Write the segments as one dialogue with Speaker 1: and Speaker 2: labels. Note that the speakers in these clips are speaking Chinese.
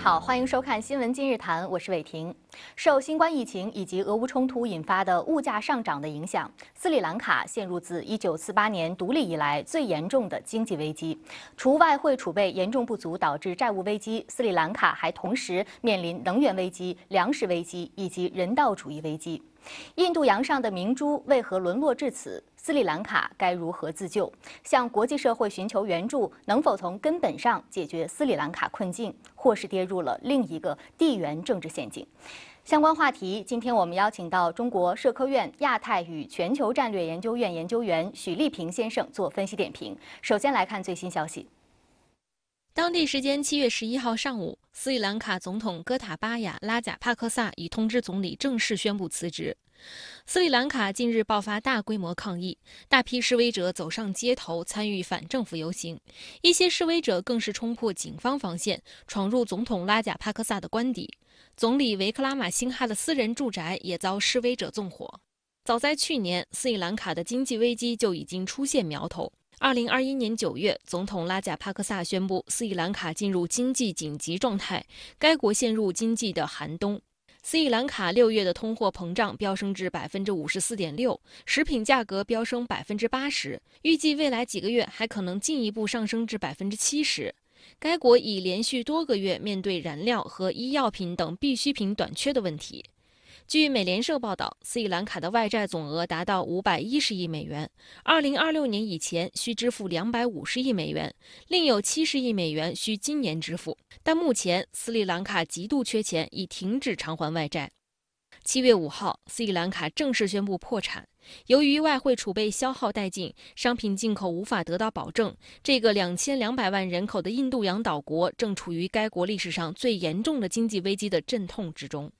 Speaker 1: 好，欢迎收看《新闻今日谈》，我是伟霆。受新冠疫情以及俄乌冲突引发的物价上涨的影响，斯里兰卡陷入自1948年独立以来最严重的经济危机。除外汇储备严重不足导致债务危机，斯里兰卡还同时面临能源危机、粮食危机以及人道主义危机。印度洋上的明珠为何沦落至此？斯里兰卡该如何自救？向国际社会寻求援助能否从根本上解决斯里兰卡困境？或是跌入了另一个地缘政治陷阱？相关话题，今天我们邀请到中国社科院亚太与全球战略研究院研究员许
Speaker 2: 立平先生做分析点评。首先来看最新消息。当地时间七月十一号上午。斯里兰卡总统戈塔巴亚拉贾帕克萨已通知总理正式宣布辞职。斯里兰卡近日爆发大规模抗议，大批示威者走上街头参与反政府游行，一些示威者更是冲破警方防线，闯入总统拉贾帕克萨的官邸，总理维克拉马辛哈的私人住宅也遭示威者纵火。早在去年，斯里兰卡的经济危机就已经出现苗头。二零二一年九月，总统拉贾帕克萨宣布斯里兰卡进入经济紧急状态，该国陷入经济的寒冬。斯里兰卡六月的通货膨胀飙升至百分之五十四点六，食品价格飙升百分之八十，预计未来几个月还可能进一步上升至百分之七十。该国已连续多个月面对燃料和医药品等必需品短缺的问题。据美联社报道，斯里兰卡的外债总额达到五百一十亿美元，二零二六年以前需支付两百五十亿美元，另有七十亿美元需今年支付。但目前斯里兰卡极度缺钱，已停止偿还外债。七月五号，斯里兰卡正式宣布破产，由于外汇储备消耗殆尽，商品进口无法得到保证。这个两千两百万人口的印度洋岛国正处于该国历史上最严重的经济危机的阵痛之中。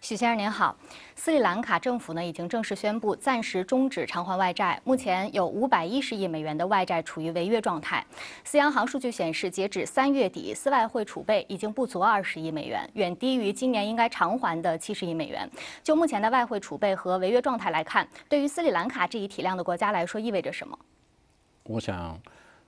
Speaker 1: 许先生您好，斯里兰卡政府呢已经正式宣布暂时终止偿还外债，目前有五百一十亿美元的外债处于违约状态。斯央行数据显示，截止三月底，司外汇储备已经不足二十亿美元，远低于今年应该偿还的七十亿美元。就目前的外汇储备和违约状态来看，对于斯里兰卡这一体量的国家来说意味着什么？
Speaker 3: 我想，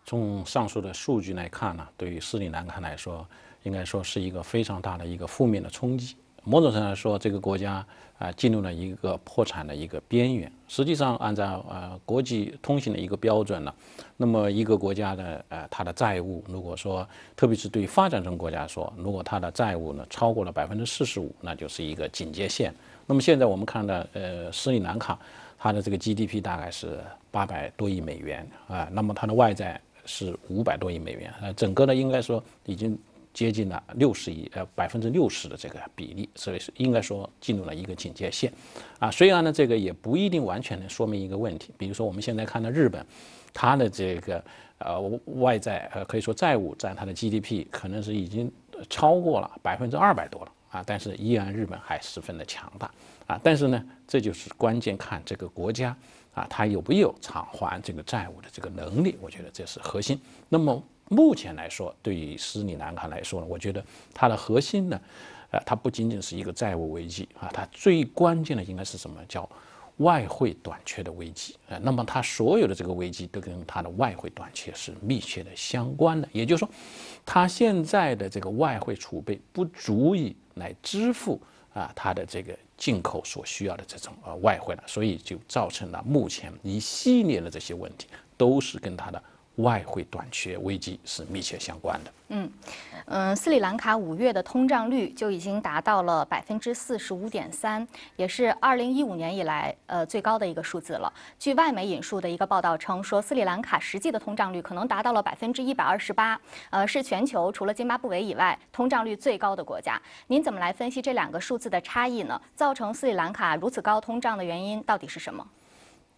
Speaker 3: 从上述的数据来看呢，对于斯里兰卡来说，应该说是一个非常大的一个负面的冲击。某种上来说，这个国家啊进入了一个破产的一个边缘。实际上，按照呃国际通行的一个标准呢，那么一个国家的呃它的债务，如果说特别是对发展中国家说，如果它的债务呢超过了百分之四十五，那就是一个警戒线。那么现在我们看到，呃斯里兰卡它的这个 GDP 大概是八百多亿美元啊，那么它的外债是五百多亿美元啊，整个呢应该说已经。接近了六十亿，呃，百分之六十的这个比例，所以是应该说进入了一个警戒线，啊，虽然呢，这个也不一定完全能说明一个问题。比如说我们现在看到日本，它的这个呃外债，呃，可以说债务占它的 GDP 可能是已经超过了百分之二百多了，啊，但是依然日本还十分的强大，啊，但是呢，这就是关键看这个国家啊，它有没有偿还这个债务的这个能力，我觉得这是核心。那么。目前来说，对于斯里兰卡来说呢，我觉得它的核心呢，啊，它不仅仅是一个债务危机啊，它最关键的应该是什么？叫外汇短缺的危机。啊。那么它所有的这个危机都跟它的外汇短缺是密切的相关的。也就是说，它现在的这个外汇储备不足以来支付啊它的这个进口所需要的这种呃外汇了，所以就造成了目前一系列的这些问题都是跟它的。外汇短缺危机是密切相关的。
Speaker 1: 嗯，嗯，斯里兰卡五月的通胀率就已经达到了百分之四十五点三，也是二零一五年以来呃最高的一个数字了。据外媒引述的一个报道称，说斯里兰卡实际的通胀率可能达到了百分之一百二十八，呃，是全球除了津巴布韦以外通胀率最高的国家。您怎么来分析这两个数字的差异呢？造成斯里兰卡如此高通胀的原因到底是什么？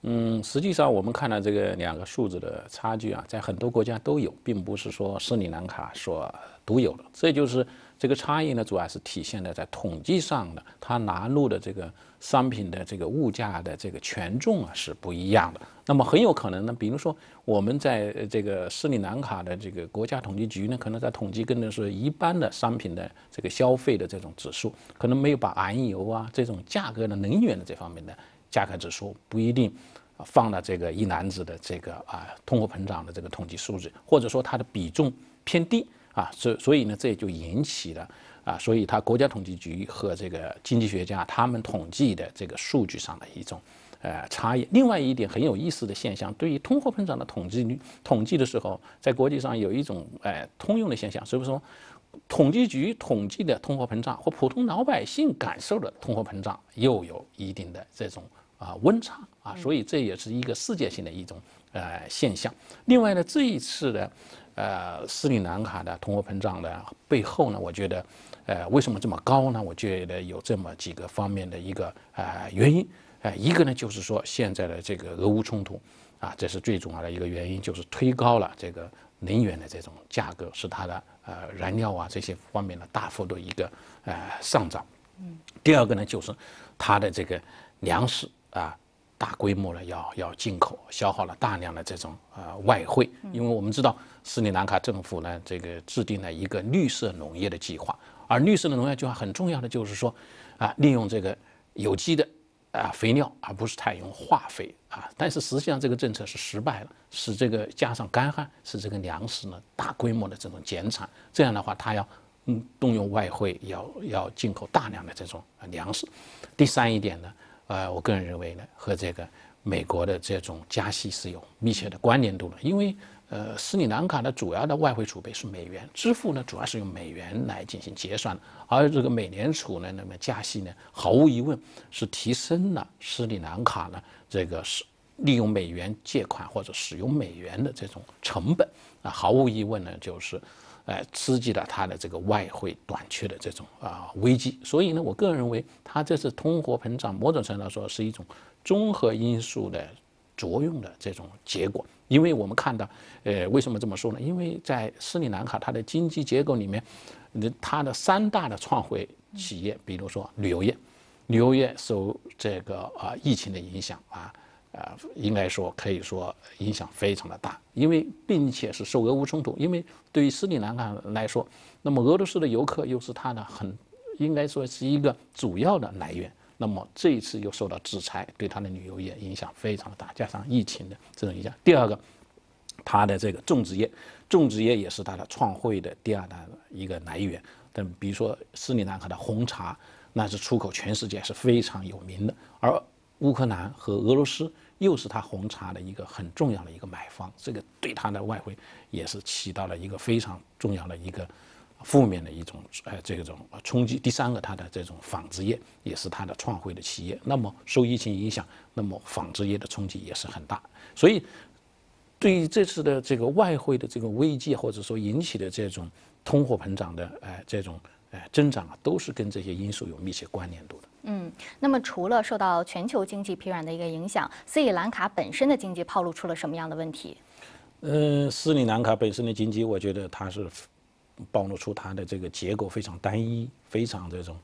Speaker 3: 嗯，实际上我们看到这个两个数字的差距啊，在很多国家都有，并不是说斯里兰卡所独有的。这就是这个差异呢，主要是体现的在统计上的，它纳入的这个商品的这个物价的这个权重啊是不一样的。那么很有可能呢，比如说我们在这个斯里兰卡的这个国家统计局呢，可能在统计跟的是一般的商品的这个消费的这种指数，可能没有把燃油啊这种价格的能源的这方面的。价格指数不一定放了这个一篮子的这个啊通货膨胀的这个统计数字，或者说它的比重偏低啊，所所以呢，这也就引起了啊，所以它国家统计局和这个经济学家他们统计的这个数据上的一种呃差异。另外一点很有意思的现象，对于通货膨胀的统计率统计的时候，在国际上有一种呃通用的现象，是不是说统计局统计的通货膨胀和普通老百姓感受的通货膨胀又有一定的这种。啊，温差啊，所以这也是一个世界性的一种呃现象。另外呢，这一次的呃斯里兰卡的通货膨胀的背后呢，我觉得呃为什么这么高呢？我觉得有这么几个方面的一个呃原因。哎，一个呢就是说现在的这个俄乌冲突啊，这是最重要的一个原因，就是推高了这个能源的这种价格，使它的呃燃料啊这些方面的大幅度一个呃上涨。嗯，第二个呢就是它的这个粮食。啊，大规模的要要进口，消耗了大量的这种呃外汇，因为我们知道斯里兰卡政府呢这个制定了一个绿色农业的计划，而绿色的农业计划很重要的就是说，啊利用这个有机的啊肥料，而不是太用化肥啊，但是实际上这个政策是失败了，使这个加上干旱，使这个粮食呢大规模的这种减产，这样的话它要嗯动用外汇，要要进口大量的这种粮食。第三一点呢。呃，我个人认为呢，和这个美国的这种加息是有密切的关联度的，因为呃，斯里兰卡的主要的外汇储备是美元，支付呢主要是用美元来进行结算而这个美联储呢，那么加息呢，毫无疑问是提升了斯里兰卡呢这个使利用美元借款或者使用美元的这种成本啊，毫无疑问呢就是。呃，刺激了它的这个外汇短缺的这种啊危机，所以呢，我个人认为，它这次通货膨胀某种程度说是一种综合因素的作用的这种结果。因为我们看到，呃，为什么这么说呢？因为在斯里兰卡它的经济结构里面，它的三大的创汇企业，比如说旅游业，旅游业受这个啊疫情的影响啊。啊，应该说可以说影响非常的大，因为并且是受俄乌冲突，因为对于斯里兰卡来说，那么俄罗斯的游客又是它的很应该说是一个主要的来源。那么这一次又受到制裁，对它的旅游业影响非常的大，加上疫情的这种影响。第二个，它的这个种植业，种植业也是它的创汇的第二大一个来源。但比如说斯里兰卡的红茶，那是出口全世界是非常有名的，而。乌克兰和俄罗斯又是他红茶的一个很重要的一个买方，这个对他的外汇也是起到了一个非常重要的一个负面的一种呃这种冲击。第三个，它的这种纺织业也是它的创汇的企业，那么受疫情影响，那么纺织业的冲击也是很大。所以，对于这次的这个外汇的这个危机，或者说引起的这种通货膨胀的哎这种。哎，增长啊，都是跟这些因素有密切关联度的。
Speaker 1: 嗯，那么除了受到全球经济疲软的一个影响，斯里兰卡本身的经济暴露出了什么样的问题？
Speaker 3: 呃，斯里兰卡本身的经济，我觉得它是暴露出它的这个结构非常单一，非常这种，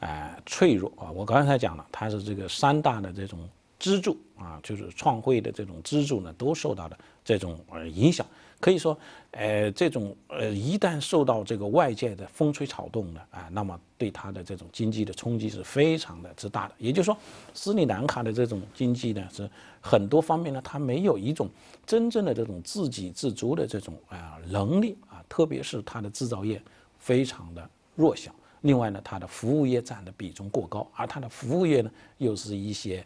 Speaker 3: 啊脆弱啊。我刚才讲了，它是这个三大的这种支柱啊，就是创汇的这种支柱呢，都受到了这种呃影响。可以说，呃，这种呃，一旦受到这个外界的风吹草动的啊，那么对它的这种经济的冲击是非常的之大的。也就是说，斯里兰卡的这种经济呢，是很多方面呢，它没有一种真正的这种自给自足的这种啊能力啊，特别是它的制造业非常的弱小。另外呢，它的服务业占的比重过高，而它的服务业呢，又是一些。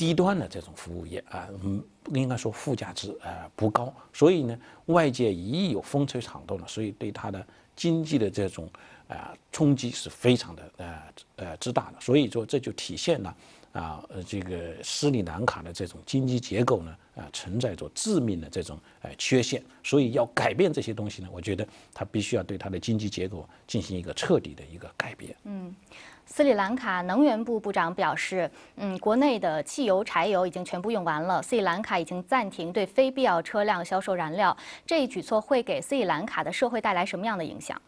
Speaker 3: 低端的这种服务业啊，嗯，应该说附加值啊不高，所以呢，外界一有风吹草动呢，所以对它的经济的这种啊冲击是非常的呃呃之大的。所以说这就体现了啊，呃，这个斯里兰卡的这种经济结构呢啊存在着致命的这种呃缺陷，所以要改变这些东西呢，我觉得它必须要对它的经济结构进行一个彻底的一个改变。
Speaker 1: 嗯。斯里兰卡能源部部长表示：“嗯，国内的汽油、柴油已经全部用完了。斯里兰卡已经暂停对非必要车辆销售燃料。这一举措会给斯里兰卡的社会带来什么样的影响？”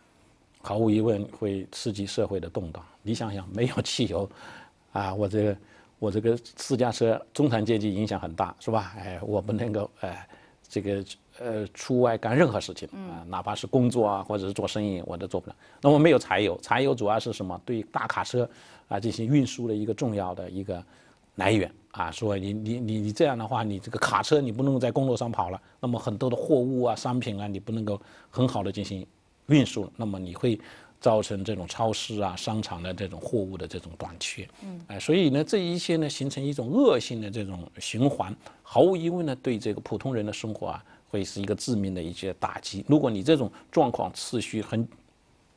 Speaker 3: 毫无疑问，会刺激社会的动荡。你想想，没有汽油，啊，我这个我这个私家车，中产阶级影响很大，是吧？哎，我不能够哎，这个。呃，出外干任何事情啊，哪怕是工作啊，或者是做生意，我都做不了。那么没有柴油，柴油主要是什么？对大卡车啊进行运输的一个重要的一个来源啊。说你你你你这样的话，你这个卡车你不能够在公路上跑了，那么很多的货物啊、商品啊，你不能够很好的进行运输，那么你会造成这种超市啊、商场的这种货物的这种短缺。嗯，哎，所以呢，这一些呢，形成一种恶性的这种循环，毫无疑问呢，对这个普通人的生活啊。会是一个致命的一些打击。如果你这种状况持续很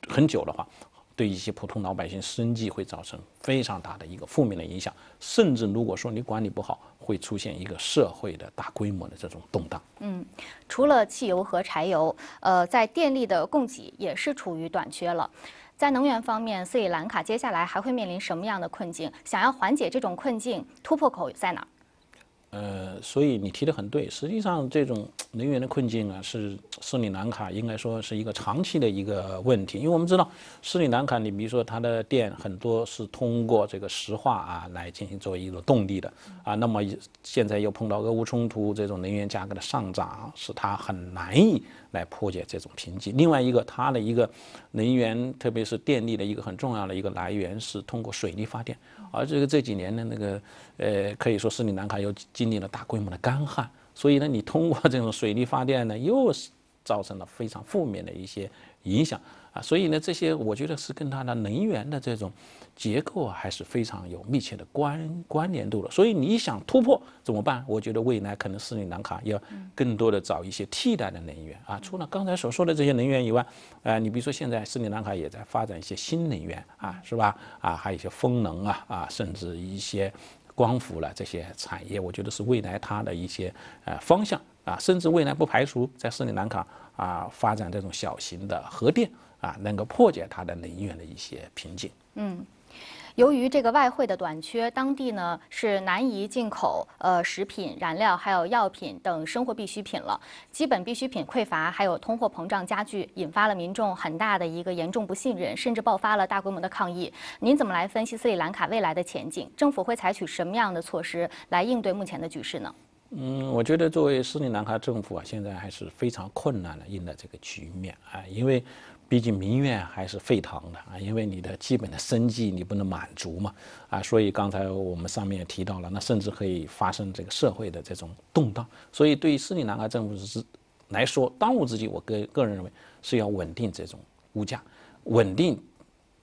Speaker 3: 很久的话，对一些普通老百姓生计会造成非常大的一个负面的影响。甚至如果说你管理不好，会出现一个社会的大规模的这种动荡。
Speaker 1: 嗯，除了汽油和柴油，呃，在电力的供给也是处于短缺了。在能源方面，斯里兰卡接下来还会面临什么样的困境？想要缓解这种困境，突破口在哪？
Speaker 3: 呃，所以你提的很对，实际上这种能源的困境啊，是斯里兰卡应该说是一个长期的一个问题，因为我们知道斯里兰卡，你比如说它的电很多是通过这个石化啊来进行作为一种动力的啊，那么现在又碰到俄乌冲突这种能源价格的上涨，使它很难以来破解这种瓶颈。另外一个，它的一个能源，特别是电力的一个很重要的一个来源是通过水力发电。而这个这几年呢，那个，呃，可以说是里南卡又经历了大规模的干旱，所以呢，你通过这种水力发电呢，又是造成了非常负面的一些影响。啊，所以呢，这些我觉得是跟它的能源的这种结构啊，还是非常有密切的关关联度的。所以你想突破怎么办？我觉得未来可能斯里兰卡要更多的找一些替代的能源啊，除了刚才所说的这些能源以外，啊，你比如说现在斯里兰卡也在发展一些新能源啊，是吧？啊，还有一些风能啊啊，甚至一些光伏了这些产业，我觉得是未来它的一些呃方向啊，甚至未来不排除在斯里兰卡啊发展这种小型的核电。啊，能够破解它的能源的一些瓶颈。
Speaker 1: 嗯，由于这个外汇的短缺，当地呢是难以进口呃食品、燃料还有药品等生活必需品了。基本必需品匮乏，还有通货膨胀加剧，引发了民众很大的一个严重不信任，甚至爆发了大规模的抗议。您怎么来分析斯里兰卡未来的前景？政府会采取什么样的措施来应对目前的局势呢？
Speaker 3: 嗯，我觉得作为斯里兰卡政府啊，现在还是非常困难的应对这个局面啊，因为。毕竟民怨还是沸腾的啊，因为你的基本的生计你不能满足嘛，啊，所以刚才我们上面也提到了，那甚至可以发生这个社会的这种动荡。所以对于斯里兰卡政府是来说，当务之急，我个个人认为是要稳定这种物价，稳定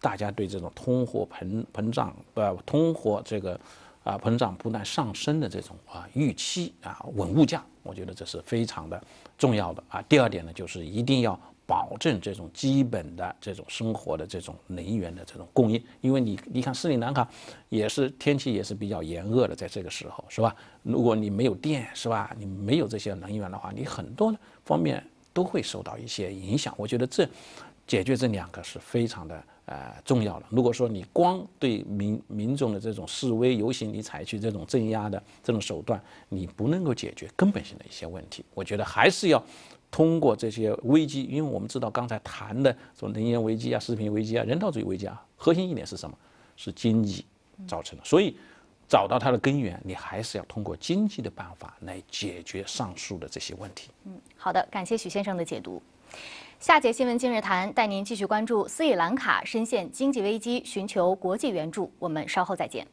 Speaker 3: 大家对这种通货膨膨胀呃通货这个啊膨胀不断上升的这种啊预期啊，稳物价，我觉得这是非常的重要的啊。第二点呢，就是一定要。保证这种基本的这种生活的这种能源的这种供应，因为你你看斯里兰卡也是天气也是比较炎热的，在这个时候是吧？如果你没有电是吧？你没有这些能源的话，你很多方面都会受到一些影响。我觉得这解决这两个是非常的呃重要的。如果说你光对民民众的这种示威游行你采取这种镇压的这种手段，你不能够解决根本性的一些问题。我觉得还是要。通过这些危机，因为我们知道刚才谈的什么能源危机啊、食品危机啊、人道主义危机啊，核心一点是什么？是经济造成的。所以，找到它的根源，你还是要通过经济的办法来解决上述的这些问题。
Speaker 1: 嗯，好的，感谢许先生的解读。下节新闻今日谈，带您继续关注斯里兰卡深陷经济危机，寻求国际援助。我们稍后再见。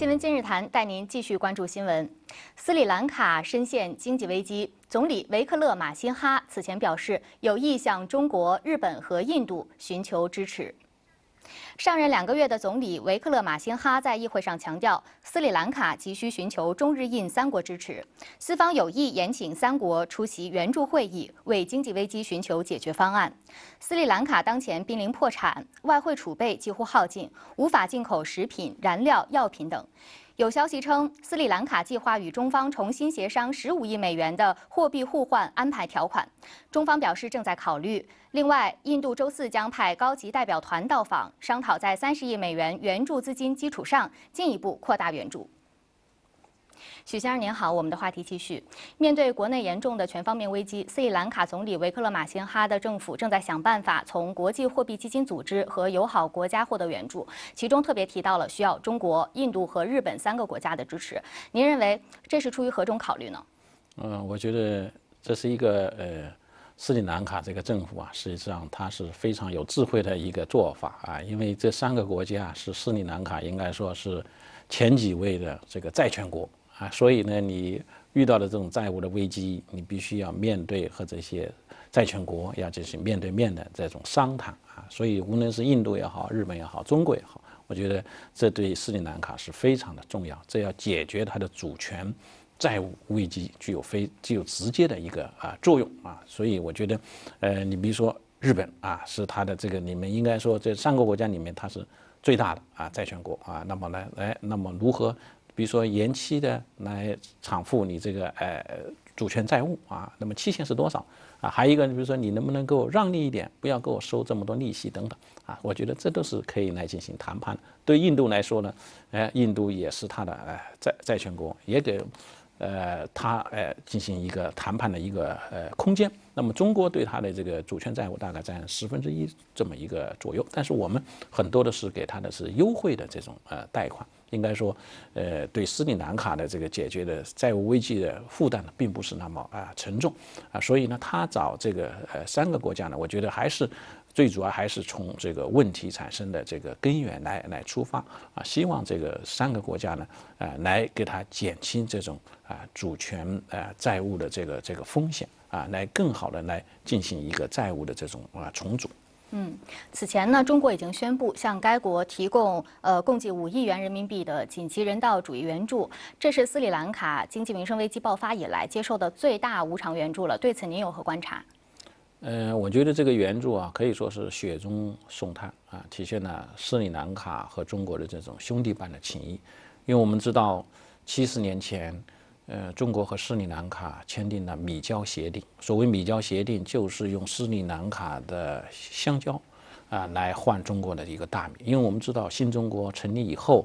Speaker 1: 新闻今日谈带您继续关注新闻，斯里兰卡深陷经济危机，总理维克勒马辛哈此前表示有意向中国、日本和印度寻求支持。上任两个月的总理维克勒马辛哈在议会上强调，斯里兰卡急需寻求中日印三国支持，斯方有意邀请三国出席援助会议，为经济危机寻求解决方案。斯里兰卡当前濒临破产，外汇储备几乎耗尽，无法进口食品、燃料、药品等。有消息称，斯里兰卡计划与中方重新协商十五亿美元的货币互换安排条款，中方表示正在考虑。另外，印度周四将派高级代表团到访，商讨在三十亿美元援助资金基础上进一步扩大援助。许先生您好，我们的话题继续。面对国内严重的全方面危机，斯里兰卡总理维克勒马辛哈的政府正在想办法从国际货币基金组织和友好国家获得援助，其中特别提到了需要中国、印度和日本三个国家的支持。您认为这是出于何种考虑呢？
Speaker 3: 嗯，我觉得这是一个呃，斯里兰卡这个政府啊，实际上它是非常有智慧的一个做法啊，因为这三个国家是斯里兰卡应该说是前几位的这个债权国。啊，所以呢，你遇到了这种债务的危机，你必须要面对和这些债权国要进行面对面的这种商谈啊。所以无论是印度也好，日本也好，中国也好，我觉得这对斯里兰卡是非常的重要，这要解决它的主权债务危机具有非具有直接的一个啊作用啊。所以我觉得，呃，你比如说日本啊，是它的这个你们应该说这三个国家里面它是最大的啊债权国啊。那么来来，那么如何？比如说延期的来偿付你这个呃主权债务啊，那么期限是多少啊？还有一个，比如说你能不能够让利一点，不要给我收这么多利息等等啊？我觉得这都是可以来进行谈判对印度来说呢，哎，印度也是它的哎债债权国，也给。呃，他呃进行一个谈判的一个呃空间。那么，中国对他的这个主权债务大概占十分之一这么一个左右。但是，我们很多的是给他的是优惠的这种呃贷款。应该说，呃，对斯里兰卡的这个解决的债务危机的负担呢，并不是那么啊沉重啊。所以呢，他找这个呃三个国家呢，我觉得还是。最主要还是从这个问题产生的这个根源来来出发啊，希望这个三个国家呢，啊，来给它减轻这种啊主权啊债务的这个这个风险啊，来更好的来进行一个债务的这种啊重组。
Speaker 1: 嗯，此前呢，中国已经宣布向该国提供呃共计五亿元人民币的紧急人道主义援助，这是斯里兰卡经济民生危机爆发以来接受的最大无偿援助了。对此您有何观察？
Speaker 3: 嗯，我觉得这个援助啊，可以说是雪中送炭啊，体现了斯里兰卡和中国的这种兄弟般的情谊。因为我们知道，七十年前，呃，中国和斯里兰卡签订了米胶协定。所谓米胶协定，就是用斯里兰卡的香蕉啊来换中国的一个大米。因为我们知道，新中国成立以后，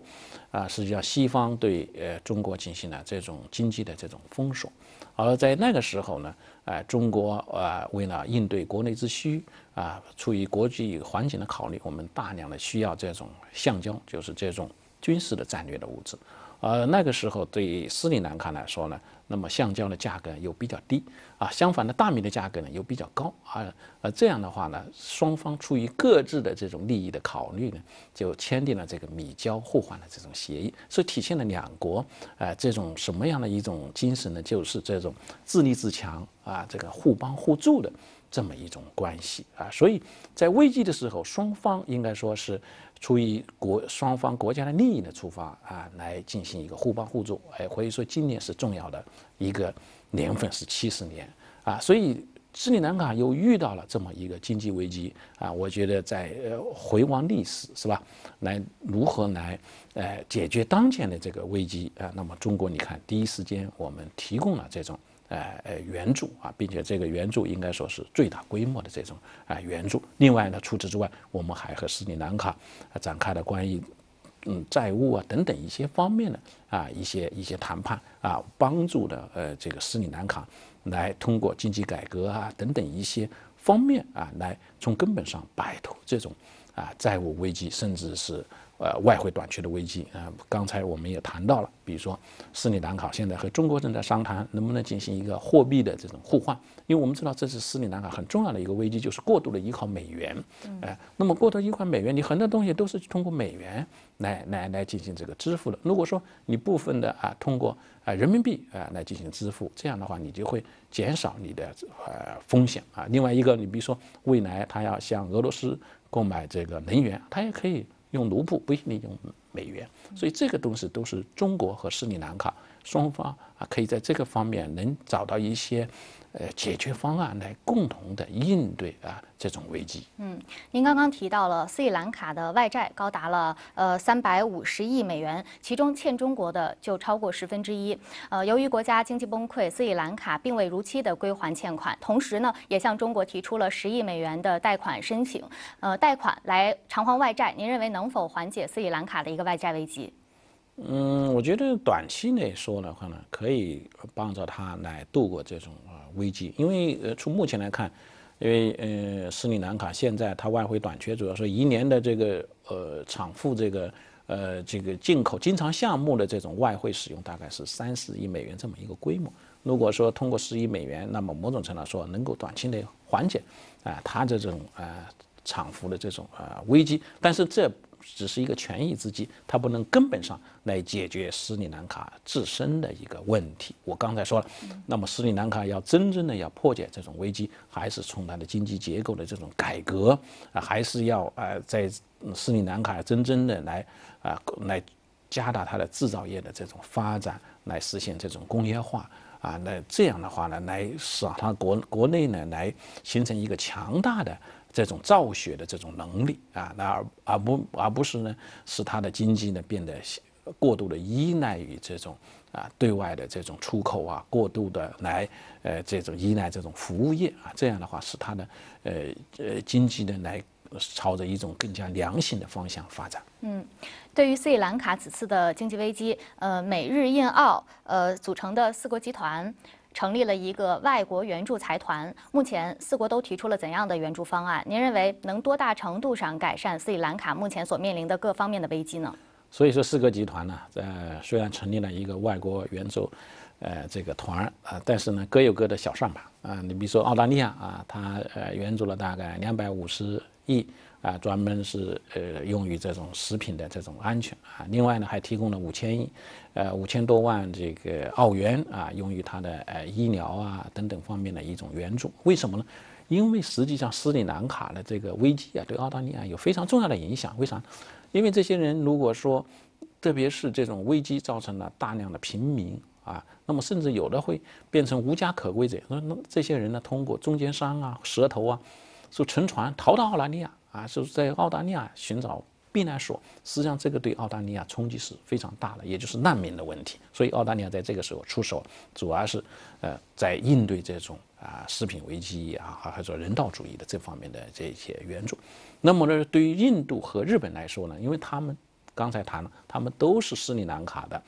Speaker 3: 啊，实际上西方对呃中国进行了这种经济的这种封锁，而在那个时候呢。哎，中国啊，为了应对国内之需啊，出于国际环境的考虑，我们大量的需要这种橡胶，就是这种军事的战略的物质。呃，那个时候对斯里兰卡来说呢？那么橡胶的价格又比较低啊，相反的大米的价格呢又比较高啊，呃这样的话呢，双方出于各自的这种利益的考虑呢，就签订了这个米胶互换的这种协议，所以体现了两国啊这种什么样的一种精神呢？就是这种自立自强啊，这个互帮互助的。这么一种关系啊，所以在危机的时候，双方应该说是出于国双方国家的利益的出发啊，来进行一个互帮互助。哎，可以说今年是重要的一个年份，是七十年啊，所以斯里兰卡又遇到了这么一个经济危机啊。我觉得在呃回望历史是吧，来如何来呃解决当前的这个危机啊？那么中国你看，第一时间我们提供了这种。呃呃，援助啊，并且这个援助应该说是最大规模的这种啊援助。另外呢，除此之外，我们还和斯里兰卡展开了关于嗯债务啊等等一些方面的啊一些一些谈判啊，帮助的呃这个斯里兰卡来通过经济改革啊等等一些方面啊，来从根本上摆脱这种啊债务危机，甚至是。呃，外汇短缺的危机啊，刚才我们也谈到了，比如说，斯里兰卡现在和中国正在商谈，能不能进行一个货币的这种互换，因为我们知道，这是斯里兰卡很重要的一个危机，就是过度的依靠美元。哎，那么过度依靠美元，你很多东西都是通过美元来来来进行这个支付的。如果说你部分的啊，通过啊人民币啊来进行支付，这样的话，你就会减少你的呃风险啊。另外一个，你比如说未来他要向俄罗斯购买这个能源，他也可以。用卢布不一定用美元，所以这个东西都是中国和斯里兰卡双方啊，可以在这个方面能找到一些。呃，解决方案来共同的应对啊这种危机。
Speaker 1: 嗯，您刚刚提到了斯里兰卡的外债高达了呃三百五十亿美元，其中欠中国的就超过十分之一。呃，由于国家经济崩溃，斯里兰卡并未如期的归还欠款，同时呢，也向中国提出了十亿美元的贷款申请，呃，贷款来偿还外债。您认为能否缓解斯里兰卡的一个外债危机？
Speaker 3: 嗯，我觉得短期内说的话呢，可以帮助他来度过这种。危机，因为呃，从目前来看，因为呃，斯里兰卡现在它外汇短缺，主要是一年的这个呃偿付这个呃这个进口经常项目的这种外汇使用大概是三十亿美元这么一个规模。如果说通过十亿美元，那么某种程度说能够短期的缓解啊它这种啊偿付的这种啊危机，但是这。只是一个权宜之计，它不能根本上来解决斯里兰卡自身的一个问题。我刚才说了，那么斯里兰卡要真正的要破解这种危机，还是从它的经济结构的这种改革，还是要呃在斯里兰卡真正的来啊来加大它的制造业的这种发展，来实现这种工业化啊，那这样的话呢，来使它国国内呢来形成一个强大的。这种造血的这种能力啊，那而而不而不是呢，使它的经济呢变得过度的依赖于这种啊对外的这种出口啊，过度的来呃这种依赖这种服务业啊，这样的话使它的呃呃经济呢来朝着一种更加良性的方向发展。
Speaker 1: 嗯，对于斯里兰卡此次的经济危机，呃，美日印澳呃组成的四国集团。成立了一个外国援助财团，目前四国都提出了怎样的援助方案？您认为能多大程度上改善斯里兰卡目前所面临的各方面的危机呢？
Speaker 3: 所以说，四个集团呢，呃，虽然成立了一个外国援助，呃，这个团啊，但是呢，各有各的小算盘啊。你比如说澳大利亚啊，它呃援助了大概两百五十亿。啊，专门是呃用于这种食品的这种安全啊。另外呢，还提供了五千亿，呃五千多万这个澳元啊，用于它的呃医疗啊等等方面的一种援助。为什么呢？因为实际上斯里兰卡的这个危机啊，对澳大利亚有非常重要的影响。为啥？因为这些人如果说，特别是这种危机造成了大量的平民啊，那么甚至有的会变成无家可归者。那那这些人呢，通过中间商啊、蛇头啊，就乘船逃到澳大利亚。啊，就是在澳大利亚寻找避难所，实际上这个对澳大利亚冲击是非常大的，也就是难民的问题。所以澳大利亚在这个时候出手，主要是呃在应对这种啊食品危机啊，还有人道主义的这方面的这些援助。那么呢，对于印度和日本来说呢，因为他们刚才谈了，他们都是斯里兰卡的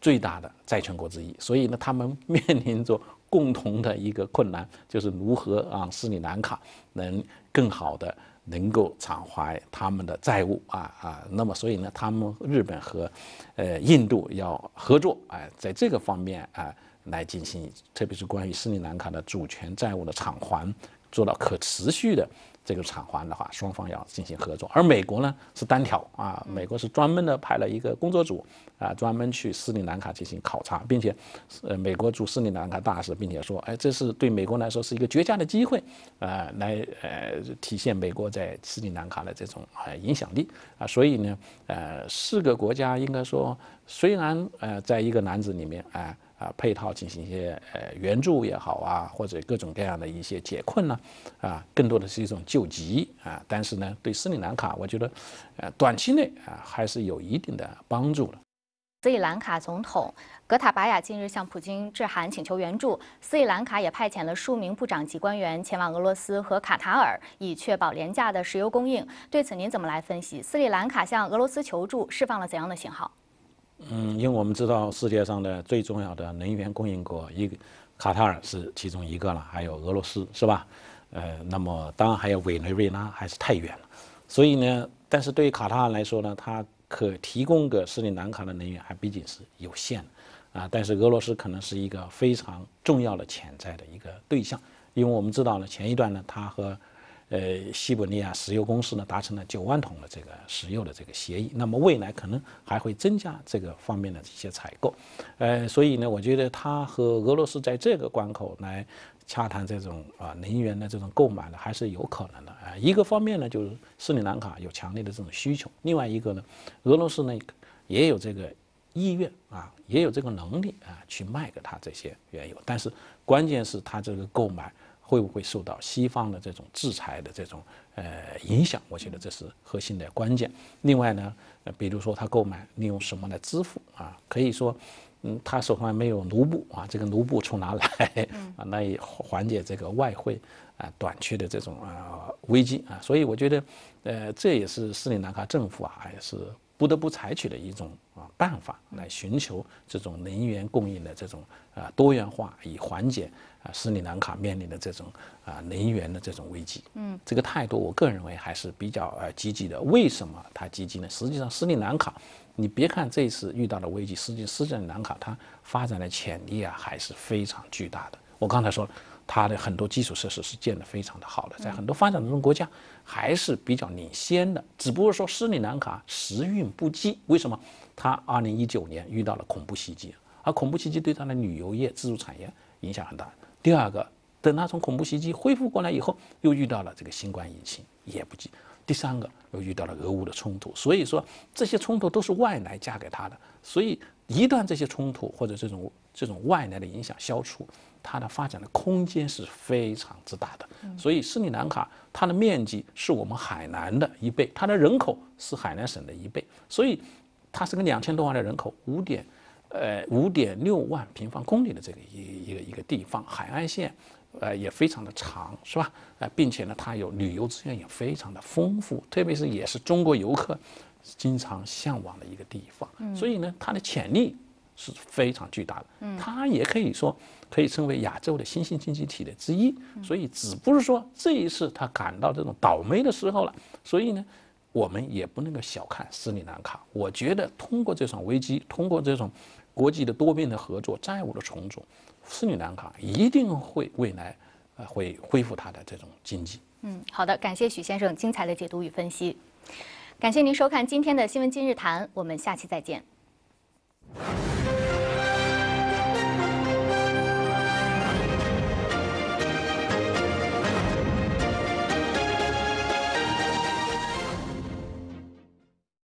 Speaker 3: 最大的债权国之一，所以呢，他们面临着共同的一个困难，就是如何让斯里兰卡能更好的。能够偿还他们的债务啊啊，那么所以呢，他们日本和，呃，印度要合作，啊，在这个方面啊，来进行，特别是关于斯里兰卡的主权债务的偿还。做到可持续的这个偿还的话，双方要进行合作。而美国呢是单挑啊，美国是专门的派了一个工作组啊，专门去斯里兰卡进行考察，并且呃，美国驻斯里兰卡大使，并且说，哎，这是对美国来说是一个绝佳的机会啊，来呃体现美国在斯里兰卡的这种啊影响力啊。所以呢，呃，四个国家应该说虽然呃在一个篮子里面哎。啊，配套进行一些呃援助也好啊，或者各种各样的一些解困呢，啊，更多的是一种救急啊。但是呢，对斯里兰卡，我觉得，呃，短期内啊，还是有一定的帮助的。
Speaker 1: 斯里兰卡总统格塔巴雅近日向普京致函请求援助，斯里兰卡也派遣了数名部长级官员前往俄罗斯和卡塔尔，以确保廉价的石油供应。对此，您怎么来分析斯里兰卡向俄罗斯求助释放了怎样的信号？
Speaker 3: 嗯，因为我们知道世界上的最重要的能源供应国一个卡塔尔是其中一个了，还有俄罗斯是吧？呃，那么当然还有委内瑞拉还是太远了，所以呢，但是对于卡塔尔来说呢，它可提供给斯里兰卡的能源还毕竟是有限的啊。但是俄罗斯可能是一个非常重要的潜在的一个对象，因为我们知道了前一段呢，它和呃，西伯利亚石油公司呢达成了九万桶的这个石油的这个协议，那么未来可能还会增加这个方面的一些采购。呃，所以呢，我觉得他和俄罗斯在这个关口来洽谈这种啊能源的这种购买呢，还是有可能的啊。一个方面呢，就是斯里兰卡有强烈的这种需求；另外一个呢，俄罗斯呢也有这个意愿啊，也有这个能力啊，去卖给他这些原油。但是关键是他这个购买。会不会受到西方的这种制裁的这种呃影响？我觉得这是核心的关键。另外呢，比如说他购买利用什么来支付啊？可以说，嗯，他手上没有卢布啊，这个卢布从哪来？啊，那也缓解这个外汇啊短缺的这种啊危机啊。所以我觉得，呃，这也是斯里兰卡政府啊也是不得不采取的一种。办法来寻求这种能源供应的这种啊多元化，以缓解啊斯里兰卡面临的这种啊能源的这种危机。嗯，这个态度我个人认为还是比较呃积极的。为什么它积极呢？实际上斯里兰卡，你别看这次遇到的危机，实际斯里兰卡它发展的潜力啊还是非常巨大的。我刚才说，它的很多基础设施是建得非常的好的，在很多发展中国家还是比较领先的。只不过说斯里兰卡时运不济，为什么？他二零一九年遇到了恐怖袭击，而恐怖袭击对他的旅游业、自主产业影响很大。第二个，等他从恐怖袭击恢复过来以后，又遇到了这个新冠疫情，也不济。第三个，又遇到了俄乌的冲突。所以说，这些冲突都是外来加给他的。所以，一旦这些冲突或者这种这种外来的影响消除，它的发展的空间是非常之大的。所以，斯里兰卡它的面积是我们海南的一倍，它的人口是海南省的一倍，所以。它是个两千多万的人口，五点，呃，五点六万平方公里的这个一一个一个地方，海岸线，呃，也非常的长，是吧？呃，并且呢，它有旅游资源也非常的丰富，特别是也是中国游客经常向往的一个地方，所以呢，它的潜力是非常巨大的。嗯，它也可以说可以称为亚洲的新兴经济体的之一，所以只不是说这一次他感到这种倒霉的时候了，所以呢。我们也不能够小看斯里兰卡。我觉得通过这场危机，通过这种国际的多边的合作、债务的重组，斯里兰卡一定会未来呃会恢复它的这种经济。
Speaker 1: 嗯，好的，感谢许先生精彩的解读与分析，感谢您收看今天的新闻今日谈，我们下期再见。